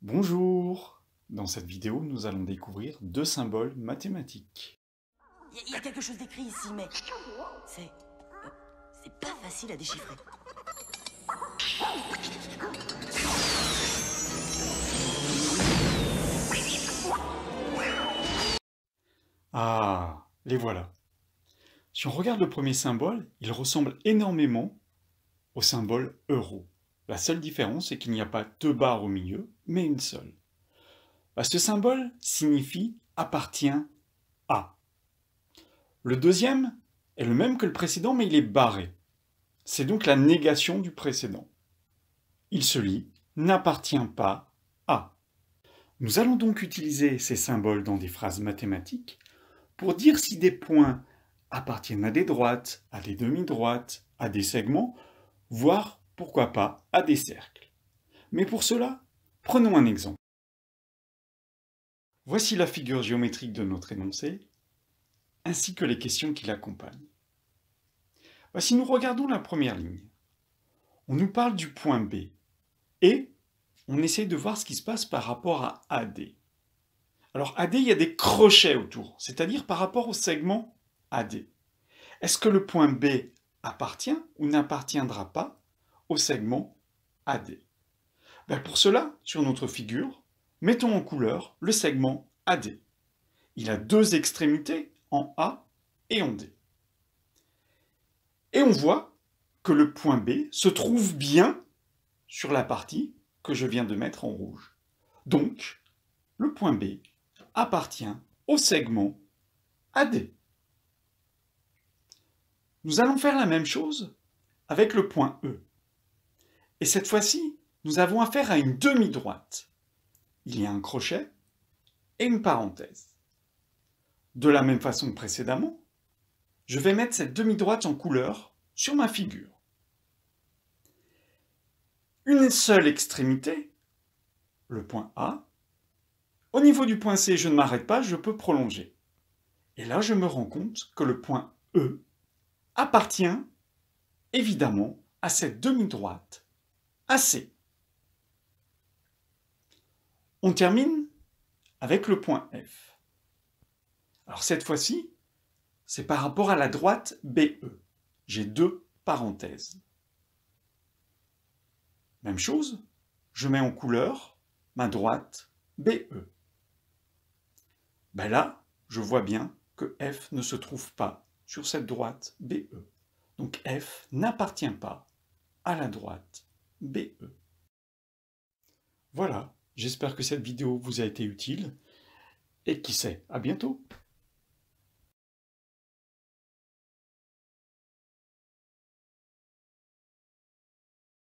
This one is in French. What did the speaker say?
Bonjour Dans cette vidéo, nous allons découvrir deux symboles mathématiques. Il y, a quelque chose d'écrit ici, mais... C'est... Euh, c'est pas facile à déchiffrer. Ah, les voilà. Si on regarde le premier symbole, il ressemble énormément au symbole euro. La seule différence, c'est qu'il n'y a pas deux barres au milieu, mais une seule. ce symbole signifie appartient à. Le deuxième est le même que le précédent, mais il est barré. C'est donc la négation du précédent. Il se lit n'appartient pas à. Nous allons donc utiliser ces symboles dans des phrases mathématiques pour dire si des points appartiennent à des droites, à des demi-droites, à des segments, voire pourquoi pas à des cercles. Mais pour cela, Prenons un exemple. Voici la figure géométrique de notre énoncé, ainsi que les questions qui l'accompagnent. Si nous regardons la première ligne, on nous parle du point B et on essaye de voir ce qui se passe par rapport à AD. Alors AD, il y a des crochets autour, c'est-à-dire par rapport au segment AD. Est-ce que le point B appartient ou n'appartiendra pas au segment AD bah, pour cela, sur notre figure, mettons en couleur le segment AD. Il a deux extrémités en A et en D. Et on voit que le point B se trouve bien sur la partie que je viens de mettre en rouge. Donc, le point B appartient au segment AD. Nous allons faire la même chose avec le point E. Et cette fois-ci, nous avons affaire à une demi-droite. Il y a un crochet et une parenthèse. De la même façon que précédemment, je vais mettre cette demi-droite en couleur sur ma figure. Une seule extrémité, le point A. Au niveau du point C, je ne m'arrête pas, je peux prolonger. Et là, je me rends compte que le point E appartient évidemment à cette demi-droite AC. On termine avec le point F. Alors cette fois-ci, c'est par rapport à la droite BE. J'ai deux parenthèses. Même chose, je mets en couleur ma droite BE. Ben là, je vois bien que F ne se trouve pas sur cette droite BE. Donc F n'appartient pas à la droite BE. Voilà, J'espère que cette vidéo vous a été utile et qui sait, à bientôt